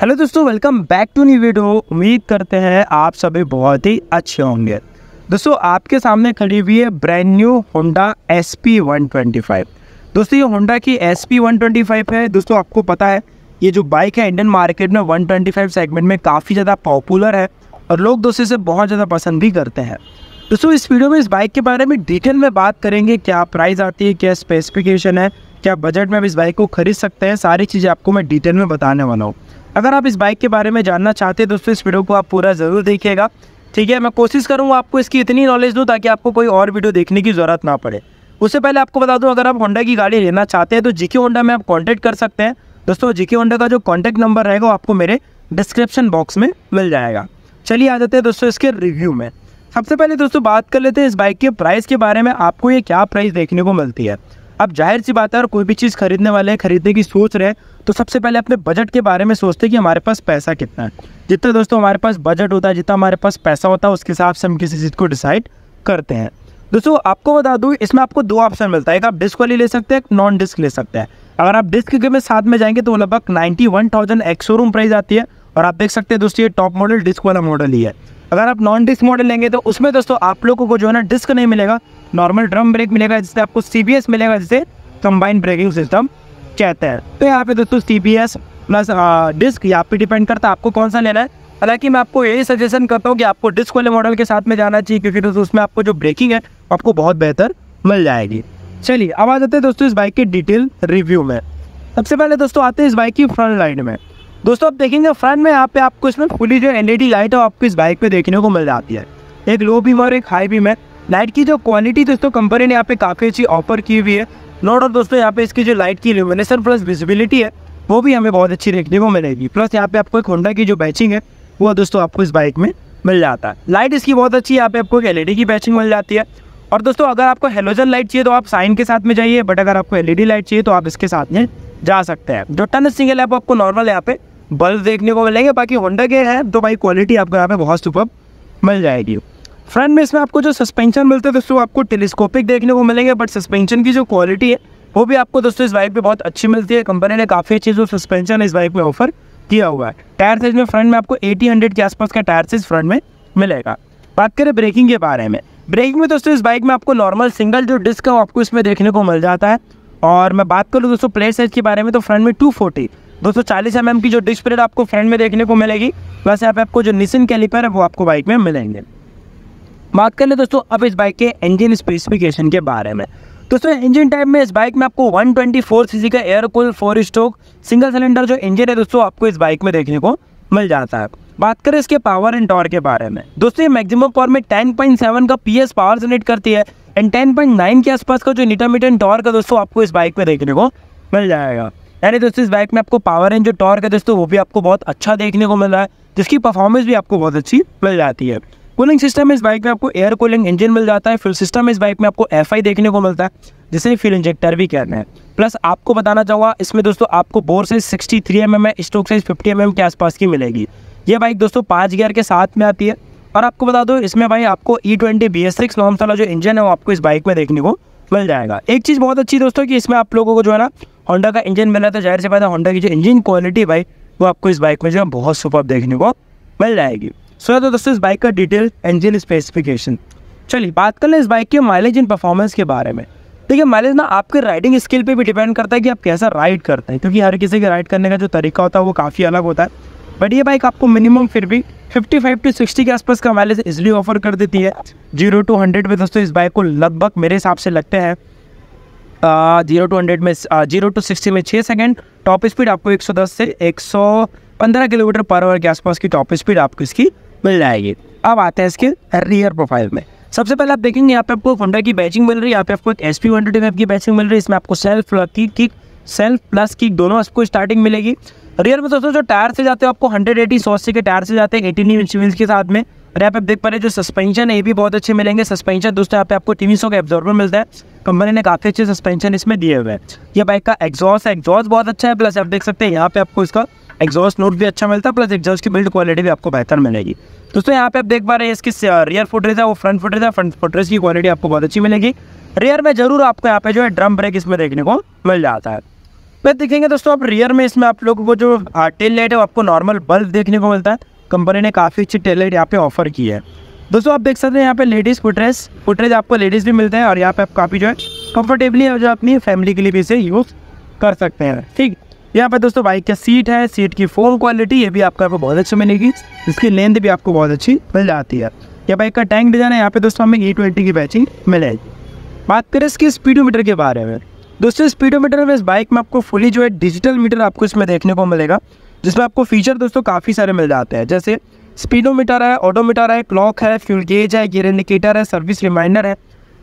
hello दोस्तों welcome back to new video उम्मीद करते हैं आप सभी बहुत ही अच्छे होंगे दोस्तों आपके सामने खड़ी हुई है brand new Honda S P one twenty five दोस्तों ये होंडा की S P one twenty five है दोस्तों आपको पता है ये जो बाइक है इंडियन मार्केट में वन ट्वेंटी फाइव सेगमेंट में काफ़ी ज़्यादा पॉपुलर है और लोग दोस्तों इसे बहुत ज़्यादा पसंद भी करते हैं दोस्तों इस वीडियो में इस बाइक के बारे में डिटेल में बात करेंगे क्या प्राइस आती है क्या स्पेसिफिकेशन है क्या बजट में आप इस बाइक को खरीद सकते हैं सारी चीज़ें आपको मैं डिटेल में बताने वाला हूँ अगर आप इस बाइक के बारे में जानना चाहते हैं दोस्तों इस वीडियो को आप पूरा ज़रूर देखिएगा ठीक है मैं कोशिश करूँगा आपको इसकी इतनी नॉलेज दूँ ताकि आपको कोई और वीडियो देखने की ज़रूरत ना पड़े उससे पहले आपको बता दूँ अगर आप होंडा की गाड़ी लेना चाहते हैं तो जीके होंडा में आप कॉन्टैक्ट कर सकते हैं दोस्तों जी होंडा का जो कॉन्टैक्ट नंबर रहेगा वो आपको मेरे डिस्क्रिप्शन बॉक्स में मिल जाएगा चलिए आ जाते हैं दोस्तों इसके रिव्यू में सबसे पहले दोस्तों बात कर लेते हैं इस बाइक के प्राइस के बारे में आपको ये क्या प्राइस देखने को मिलती है अब जाहिर सी बात है और कोई भी चीज़ खरीदने वाले हैं खरीदने की सोच रहे हैं तो सबसे पहले अपने बजट के बारे में सोचते हैं कि हमारे पास पैसा कितना है जितना दोस्तों हमारे पास बजट होता है जितना हमारे पास पैसा होता है उसके हिसाब से हम किसी चीज़ को डिसाइड करते हैं दोस्तों आपको बता दूँ इसमें आपको दो ऑप्शन मिलता है एक आप डिस्क वाली ले सकते हैं एक नॉन डिस्क ले सकते हैं अगर आप डिस्क के में साथ में जाएंगे तो लगभग ninety one thousand ex room price आती है और आप देख सकते हैं दोस्तों ये टॉप मॉडल डिस्क वाला मॉडल ही है अगर आप नॉन डिस्क मॉडल लेंगे तो उसमें दोस्तों आप लोगों को जो है ना डिस्क नहीं मिलेगा नॉर्मल ड्रम ब्रेक मिलेगा जिससे आपको सी मिलेगा जिससे कंबाइंड ब्रेकिंग सिस्टम कहते हैं तो यहाँ पे दोस्तों सी प्लस डिस्क यहाँ पे डिपेंड करता है आपको कौन सा लेना है हालांकि मैं आपको यही सजेशन करता हूँ कि आपको डिस्क वाले मॉडल के साथ में जाना चाहिए क्योंकि दोस्तों उसमें आपको जो ब्रेकिंग है आपको बहुत बेहतर मिल जाएगी चलिए अब आ जाते हैं दोस्तों इस बाइक के डिटेल रिव्यू में सबसे पहले दोस्तों आते हैं इस बाइक की फ्रंट लाइन में दोस्तों आप देखेंगे फ्रंट में यहाँ पे आपको इसमें फुली जो एल लाइट है आपको इस बाइक पे देखने को मिल जाती है एक लो बीम और एक हाई बीम है लाइट की जो क्वालिटी दोस्तों कंपनी ने यहाँ पे काफ़ी अच्छी ऑफर की हुई है नोट और दोस्तों यहाँ पे इसकी जो लाइट की इल्यूमिनेशन प्लस विजिबिलिटी है वो भी हमें बहुत अच्छी देखने को मिलेगी प्लस यहाँ पे आपको एक होंडा की जो बैचिंग है वो दोस्तों आपको इस बाइक में मिल जाता है लाइट इसकी बहुत अच्छी है यहाँ पे आपको एक एल की बैचिंग मिल जाती है और दोस्तों अगर आपको हेलोजन लाइट चाहिए तो आप साइन के साथ में जाइए बट अगर आपको एलईडी लाइट चाहिए तो आप इसके साथ में जा सकते हैं जो टन सिंगल है आपको नॉर्मल यहाँ पे बल्ब देखने को मिलेंगे बाकी होंडा के हैं तो भाई क्वालिटी आपको यहाँ पे बहुत सुपर मिल जाएगी फ्रंट में इसमें आपको जो सस्पेंशन मिलता है दोस्तों आपको टेलीस्कोपिक देखने को मिलेंगे बट सस्पेंशन की जो क्वालिटी है वो भी आपको दोस्तों इस बाइक पे बहुत अच्छी मिलती है कंपनी ने काफ़ी अच्छी जो सस्पेंशन इस बाइक में ऑफर किया हुआ है टायर साइज में फ्रंट में आपको एटी हंड्रेड के आसपास का टायर साइज फ्रंट में मिलेगा बात करें ब्रेकिंग के बारे में ब्रेकिंग में दोस्तों इस बाइक में आपको नॉर्मल सिंगल जो डिस्क है वो आपको इसमें देखने को मिल जाता है और मैं बात करूँ दोस्तों प्लेट साइज़ के बारे में तो फ्रंट में टू फोर्टी दो सौ चालीस एम की जो डिस्क प्लेट आपको फ्रंट में देखने को मिलेगी वैसे आप आपको जो निसिन कैलिपर है वो आपको बाइक में मिलेंगे बात कर ले दोस्तों अब इस बाइक के इंजन स्पेसिफिकेशन के बारे में दोस्तों इंजन टाइप में इस बाइक में आपको 124 सीसी का air cool four stroke single cylinder जो इंजन है दोस्तों आपको इस बाइक में देखने को मिल जाता है बात करें इसके पावर एंड टॉर्क के बारे में दोस्तों ये मैक्सिमम पावर में 10.7 का पीएस पावर जनरेट करती है एंड टेन पॉइंट नाइन के आसपास का जो इंटरमीडियंट टॉर्क है दोस्तों आपको इस बाइक में देखने को मिल जाएगा यानी दोस्तों इस बाइक में आपको पावर एंड जो टॉर्क है दोस्तों वो भी आपको बहुत अच्छा देखने को मिल रहा है जिसकी परफॉर्मेंस भी आपको बहुत अच्छी मिल जाती है कूलिंग सिस्टम में इस बाइक में आपको एयर कूलिंग इंजन मिल जाता है फिल सिस्टम इस बाइक में आपको एफ देखने को मिलता है जिसे फिल इंजेक्टर भी कहते हैं प्लस आपको बताना चाहूँगा इसमें दोस्तों आपको bore size sixty three M M है stroke size fifty M M के आसपास की मिलेगी ये बाइक दोस्तों पाँच गियर के साथ में आती है और आपको बता दो इसमें भाई आपको E twenty B S six norms वाला जो इंजन है वो आपको इस बाइक में देखने को मिल जाएगा एक चीज़ बहुत अच्छी दोस्तों कि इसमें आप लोगों को जो है ना होंडा का इंजन मिला था तो जाहिर से है होंडा की जो इंजन क्वालिटी भाई वो आपको इस बाइक में जो है बहुत सुपर देखने को मिल जाएगी सो तो दोस्तों इस बाइक का डिटेल इंजन स्पेसिफिकेशन चलिए बात कर लें इस बाइक के माइलेज एंड परफॉर्मेंस के बारे में देखिए माइलेज ना आपके राइडिंग स्किल पे भी डिपेंड करता है कि आप कैसा राइड करते हैं क्योंकि हर किसी के राइड करने का जो तरीका होता है वो काफ़ी अलग होता है बट ये बाइक आपको मिनिमम फिर भी 55 टू 60 के आसपास का माइलेज इजली ऑफर कर देती है जीरो टू हंड्रेड में दोस्तों इस बाइक को लगभग मेरे हिसाब से लगते हैं जीरो टू हंड्रेड में जीरो टू सिक्सटी में छः सेकेंड टॉप स्पीड आपको 110 से 115 किलोमीटर पर आवर के आसपास की टॉप स्पीड आपको इसकी मिल जाएगी अब आते हैं इसके रियर प्रोफाइल में सबसे पहले आप देखेंगे यहाँ पे आपको फंडा की बैचिंग मिल रही है यहाँ पे आपको एक एस पी वन की बैचिंग मिल रही है इसमें आपको self kick kick self plus kick दोनों आपको स्टार्टिंग मिलेगी रियर में दोस्तों जो टायर से जाते हो आपको हंड्रेड एटी सौ के टायर से जाते हैं एटीन इंच व्हील्स के साथ में और यहाँ पे आप देख पा रहे जो सस्पेंशन है ये भी बहुत अच्छे मिलेंगे सस्पेंशन दोस्तों यहाँ पे आपको तीन सौ का एब्जॉर्बर मिलता है कंपनी ने काफ़ी अच्छे सस्पेंशन इसमें दिए हुए हैं ये बाइक का एग्जॉस्ट है एग्जॉस्ट बहुत अच्छा है प्लस आप देख सकते हैं यहाँ पे आपको इसका एग्जॉस्ट नोट भी अच्छा मिलता है प्लस एग्जॉस्ट की बिल्ड क्वालिटी भी आपको बेहतर मिलेगी दोस्तों यहाँ पे आप देख पा रहे हैं इसकी रियर फुटरेज है वो फ्रंट फुटरेज है फ्रंट फुटरेज की क्वालिटी आपको बहुत अच्छी मिलेगी रियर में जरूर आपको यहाँ पे जो है ड्रम ब्रेक इसमें देखने को मिल जाता है मैं देखेंगे दोस्तों आप रियर में इसमें आप लोगों को जो टेल लाइट है आपको नॉर्मल बल्ब देखने को मिलता है कंपनी ने काफ़ी अच्छी टेल लाइट यहाँ पे ऑफर की है दोस्तों आप देख सकते हैं यहाँ पे लेडीज़ फुटरेस फुटरेज आपको लेडीज़ भी मिलते हैं और यहाँ पे आप काफ़ी जो है कम्फर्टेबली जो अपनी फैमिली के लिए भी इसे यूज़ कर सकते हैं ठीक यहाँ पर दोस्तों बाइक का सीट है सीट की फोम क्वालिटी ये भी आपको आपको बहुत अच्छी मिलेगी इसकी लेंथ भी आपको बहुत अच्छी मिल जाती है यह बाइक का टैंक डिजाइन है यहाँ पे दोस्तों हमें ई e ट्वेंटी की बैचिंग मिलेगी बात करें इसके स्पीडोमीटर के बारे में दोस्तों स्पीडोमीटर में इस बाइक में आपको फुली जो है डिजिटल मीटर आपको इसमें देखने को मिलेगा जिसमें आपको फीचर दोस्तों काफ़ी सारे मिल जाते हैं जैसे स्पीडोमीटर है ऑडोमीटर है क्लॉक है फ्यूल गेज है गियर इंडिकेटर है सर्विस रिमाइंडर है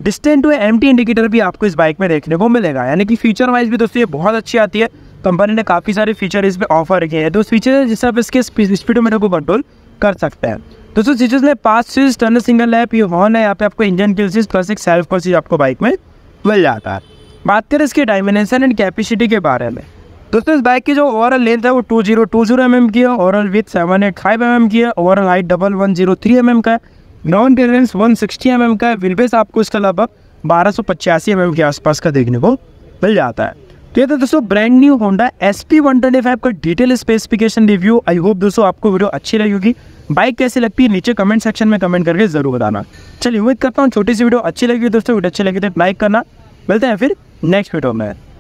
डिस्टेंट टू एम इंडिकेटर भी आपको इस बाइक में देखने को मिलेगा यानी कि फीचर वाइज भी दोस्तों ये बहुत अच्छी आती है कंपनी ने काफ़ी सारे फीचर इस पर ऑफर किए हैं दो फीचर है जिससे आप इसके स्पीडोमीटर को कंट्रोल कर सकते हैं दोस्तों सीचर्स में पास सीज टर्न सिंगल है ये वन है यहाँ पे आपको इंजन की प्लस एक सेल्फ कॉल आपको बाइक में मिल जाता है बात करें इसके डायमेंशन एंड कैपेसिटी के बारे में दोस्तों इस बाइक की जो ओवरऑल लेंथ है वो two zero two zero M M की है overall width seven eight five M M की है overall height double one zero three M M का है ground clearance one sixty M M का है विलबेस आपको इसका लगभग बारह सौ पचासी एम mm एम के आसपास का देखने को मिल जाता है तो ये तो दोस्तों brand new Honda S P one twenty five का detail specification review I hope दोस्तों आपको वीडियो अच्छी लगी होगी बाइक कैसी लगती है नीचे कमेंट सेक्शन में कमेंट करके जरूर बताना चलिए उम्मीद करता हूँ छोटी सी वीडियो अच्छी लगी दोस्तों वीडियो अच्छी लगी तो लाइक करना मिलते हैं फिर नेक्स्ट वीडियो में